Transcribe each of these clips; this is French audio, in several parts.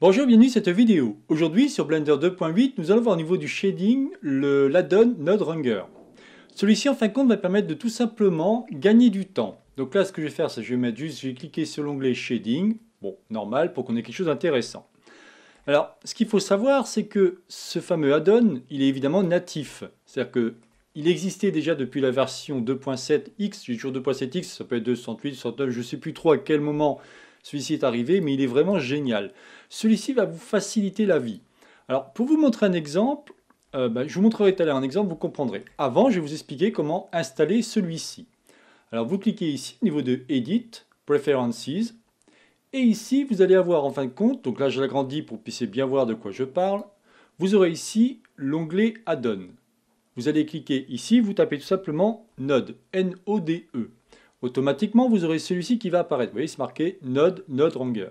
Bonjour, bienvenue à cette vidéo. Aujourd'hui sur Blender 2.8, nous allons voir au niveau du shading le on Node Runner. Celui-ci en fin de compte va permettre de tout simplement gagner du temps. Donc là ce que je vais faire c'est que je vais juste, je vais cliquer sur l'onglet shading, bon normal pour qu'on ait quelque chose d'intéressant. Alors ce qu'il faut savoir c'est que ce fameux Addon, il est évidemment natif, c'est-à-dire qu'il existait déjà depuis la version 2.7x, j'ai toujours 2.7x, ça peut être 208, 69, je ne sais plus trop à quel moment celui-ci est arrivé, mais il est vraiment génial. Celui-ci va vous faciliter la vie. Alors, pour vous montrer un exemple, euh, ben, je vous montrerai tout à l'heure un exemple, vous comprendrez. Avant, je vais vous expliquer comment installer celui-ci. Alors, vous cliquez ici, au niveau de Edit, Preferences, et ici, vous allez avoir en fin de compte, donc là je l'agrandis pour que vous puissiez bien voir de quoi je parle, vous aurez ici l'onglet Add-on. Vous allez cliquer ici, vous tapez tout simplement Node, N-O-D-E. Automatiquement, vous aurez celui-ci qui va apparaître. Vous voyez, c'est marqué Node, Node Ranger.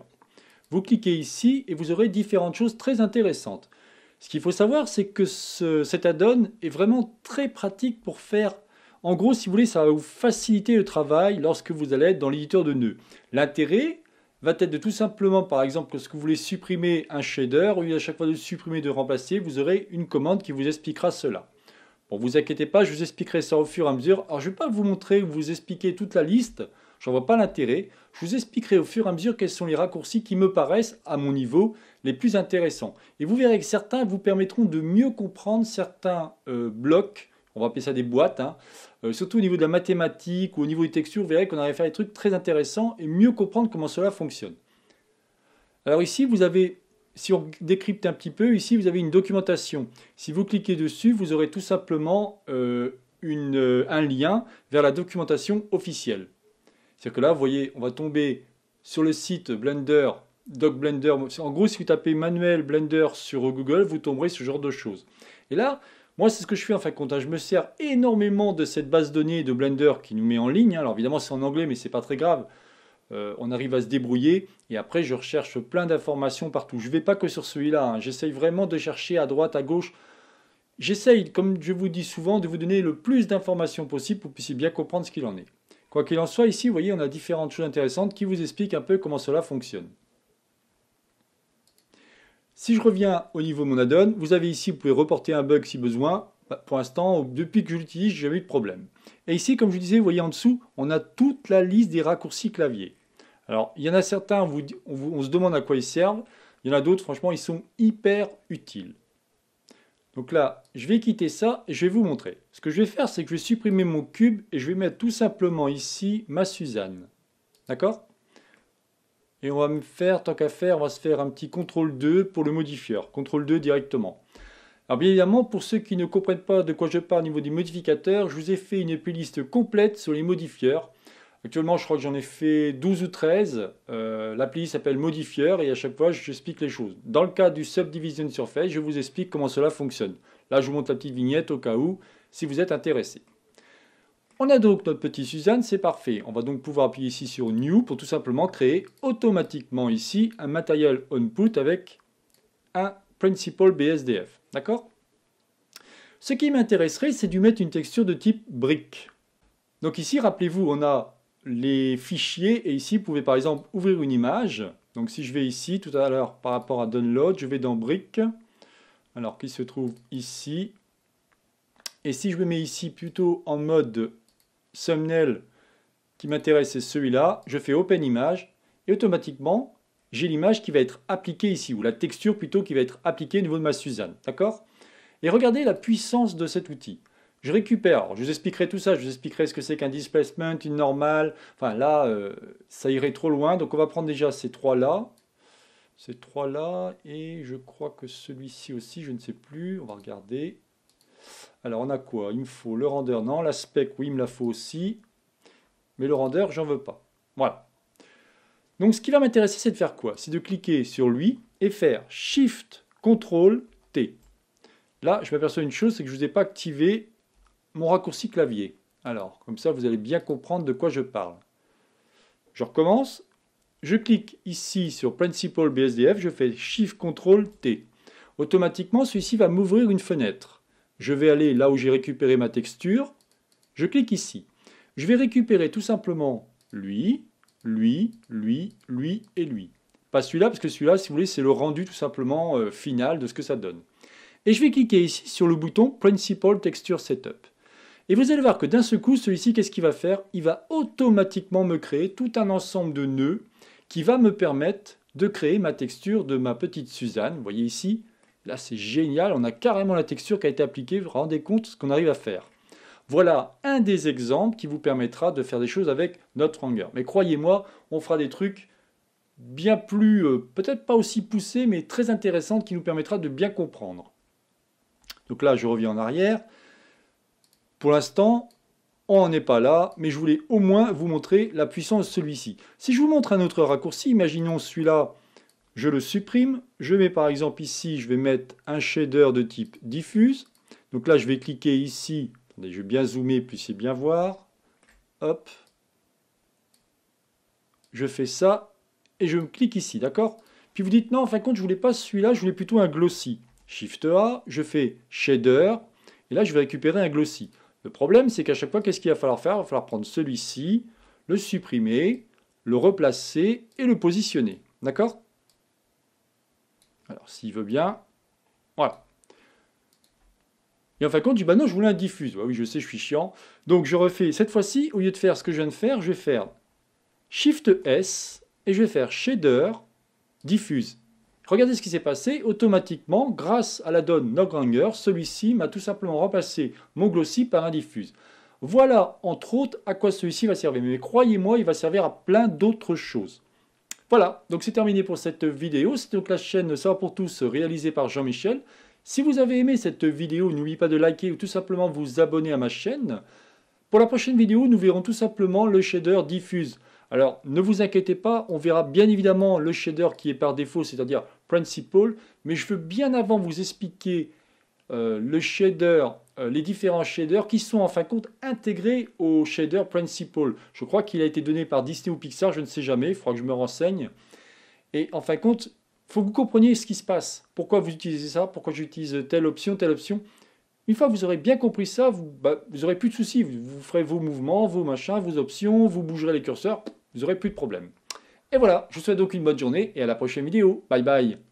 Vous cliquez ici et vous aurez différentes choses très intéressantes. Ce qu'il faut savoir, c'est que cet add-on est vraiment très pratique pour faire... En gros, si vous voulez, ça va vous faciliter le travail lorsque vous allez être dans l'éditeur de nœuds. L'intérêt va être de tout simplement, par exemple, que vous voulez supprimer un shader, ou à chaque fois de supprimer, de remplacer, vous aurez une commande qui vous expliquera cela. Bon, vous inquiétez pas, je vous expliquerai ça au fur et à mesure. Alors, je ne vais pas vous montrer, ou vous expliquer toute la liste, j'en vois pas l'intérêt. Je vous expliquerai au fur et à mesure quels sont les raccourcis qui me paraissent, à mon niveau, les plus intéressants. Et vous verrez que certains vous permettront de mieux comprendre certains euh, blocs, on va appeler ça des boîtes, hein. euh, surtout au niveau de la mathématique ou au niveau des textures, vous verrez qu'on arrive à faire des trucs très intéressants et mieux comprendre comment cela fonctionne. Alors ici, vous avez si on décrypte un petit peu, ici vous avez une documentation. Si vous cliquez dessus, vous aurez tout simplement euh, euh, un lien vers la documentation officielle. C'est-à-dire que là, vous voyez, on va tomber sur le site Blender, Doc Blender. En gros, si vous tapez manuel Blender sur Google, vous tomberez sur ce genre de choses. Et là, moi, c'est ce que je fais en fin de compte. Je me sers énormément de cette base de données de Blender qui nous met en ligne. Alors évidemment, c'est en anglais, mais ce n'est pas très grave. Euh, on arrive à se débrouiller et après je recherche plein d'informations partout. Je ne vais pas que sur celui-là, hein. j'essaye vraiment de chercher à droite, à gauche. J'essaye, comme je vous dis souvent, de vous donner le plus d'informations possible pour que vous puissiez bien comprendre ce qu'il en est. Quoi qu'il en soit, ici, vous voyez, on a différentes choses intéressantes qui vous expliquent un peu comment cela fonctionne. Si je reviens au niveau de mon add-on, vous avez ici, vous pouvez reporter un bug si besoin, bah, pour l'instant, depuis que je l'utilise, j'ai jamais eu de problème. Et ici, comme je vous disais, vous voyez en dessous, on a toute la liste des raccourcis clavier. Alors, il y en a certains, on, se demande à quoi ils servent. Il y en a d'autres, franchement, ils sont hyper utiles. Donc là, je vais quitter ça et je vais vous montrer. Ce que je vais faire, c'est que je vais supprimer mon cube et je vais mettre tout simplement ici ma Suzanne. D'accord Et on va me faire, tant qu'à faire, on va se faire un petit CTRL 2 pour le modifier. CTRL 2 directement. Alors bien évidemment, pour ceux qui ne comprennent pas de quoi je parle au niveau des modificateurs, je vous ai fait une playlist complète sur les modifieurs. Actuellement, je crois que j'en ai fait 12 ou 13. Euh, L'appli s'appelle Modifieur et à chaque fois, j'explique les choses. Dans le cas du Subdivision Surface, je vous explique comment cela fonctionne. Là, je vous montre la petite vignette au cas où, si vous êtes intéressé. On a donc notre petit Suzanne, c'est parfait. On va donc pouvoir appuyer ici sur New pour tout simplement créer automatiquement ici un matériel put avec un Principal BSDF. D'accord Ce qui m'intéresserait, c'est d'y mettre une texture de type brique. Donc ici, rappelez-vous, on a les fichiers, et ici, vous pouvez par exemple ouvrir une image. Donc si je vais ici, tout à l'heure, par rapport à Download, je vais dans brique, alors qui se trouve ici. Et si je me mets ici plutôt en mode thumbnail, qui m'intéresse, c'est celui-là, je fais Open Image, et automatiquement, j'ai l'image qui va être appliquée ici, ou la texture plutôt qui va être appliquée au niveau de ma Suzanne. D'accord Et regardez la puissance de cet outil. Je récupère, je vous expliquerai tout ça, je vous expliquerai ce que c'est qu'un displacement, une normale. Enfin là, euh, ça irait trop loin, donc on va prendre déjà ces trois-là. Ces trois-là, et je crois que celui-ci aussi, je ne sais plus, on va regarder. Alors on a quoi Il me faut le render, non, l'aspect, oui, il me la faut aussi. Mais le render, j'en veux pas. Voilà. Donc ce qui va m'intéresser, c'est de faire quoi C'est de cliquer sur lui et faire Shift, Ctrl, T. Là, je m'aperçois une chose, c'est que je ne vous ai pas activé mon raccourci clavier. Alors, comme ça, vous allez bien comprendre de quoi je parle. Je recommence. Je clique ici sur Principal BSDF, je fais Shift, Ctrl, T. Automatiquement, celui-ci va m'ouvrir une fenêtre. Je vais aller là où j'ai récupéré ma texture. Je clique ici. Je vais récupérer tout simplement lui, lui, lui, lui et lui. Pas celui-là, parce que celui-là, si vous voulez, c'est le rendu tout simplement euh, final de ce que ça donne. Et je vais cliquer ici sur le bouton Principal Texture Setup. Et vous allez voir que d'un seul coup, celui-ci, qu'est-ce qu'il va faire Il va automatiquement me créer tout un ensemble de nœuds qui va me permettre de créer ma texture de ma petite Suzanne. Vous voyez ici, là c'est génial, on a carrément la texture qui a été appliquée, vous vous rendez compte ce qu'on arrive à faire. Voilà un des exemples qui vous permettra de faire des choses avec notre hangar. Mais croyez-moi, on fera des trucs bien plus, euh, peut-être pas aussi poussés, mais très intéressants qui nous permettra de bien comprendre. Donc là, je reviens en arrière. Pour l'instant, on n'en est pas là, mais je voulais au moins vous montrer la puissance de celui-ci. Si je vous montre un autre raccourci, imaginons celui-là, je le supprime. Je mets par exemple ici, je vais mettre un shader de type diffuse. Donc là, je vais cliquer ici je vais bien zoomer, puissiez bien voir. Hop. Je fais ça et je clique ici, d'accord Puis vous dites, non, en fin de compte, je ne voulais pas celui-là, je voulais plutôt un glossy. Shift A, je fais shader, et là, je vais récupérer un glossy. Le problème, c'est qu'à chaque fois, qu'est-ce qu'il va falloir faire Il va falloir prendre celui-ci, le supprimer, le replacer et le positionner. D'accord Alors, s'il veut bien, voilà. Et en fin de compte, je dis, bah non, je voulais un diffuse. Bah oui, je sais, je suis chiant. Donc je refais, cette fois-ci, au lieu de faire ce que je viens de faire, je vais faire Shift S et je vais faire Shader, diffuse. Regardez ce qui s'est passé. Automatiquement, grâce à la donne Nogranger, celui-ci m'a tout simplement remplacé mon glossy par un diffuse. Voilà, entre autres, à quoi celui-ci va servir. Mais croyez-moi, il va servir à plein d'autres choses. Voilà, donc c'est terminé pour cette vidéo. C'était donc la chaîne Ça pour tous, réalisée par Jean-Michel. Si vous avez aimé cette vidéo, n'oubliez pas de liker ou tout simplement vous abonner à ma chaîne. Pour la prochaine vidéo, nous verrons tout simplement le shader diffuse. Alors, ne vous inquiétez pas, on verra bien évidemment le shader qui est par défaut, c'est-à-dire Principal, mais je veux bien avant vous expliquer euh, le shader, euh, les différents shaders qui sont en fin de compte intégrés au shader Principal. Je crois qu'il a été donné par Disney ou Pixar, je ne sais jamais, il faudra que je me renseigne. Et en fin de compte, faut que vous compreniez ce qui se passe. Pourquoi vous utilisez ça Pourquoi j'utilise telle option, telle option Une fois que vous aurez bien compris ça, vous n'aurez bah, plus de soucis. Vous, ferez vos mouvements, vos machins, vos options, vous bougerez les curseurs, vous n'aurez plus de problème. Et voilà, je vous souhaite donc une bonne journée et à la prochaine vidéo. Bye bye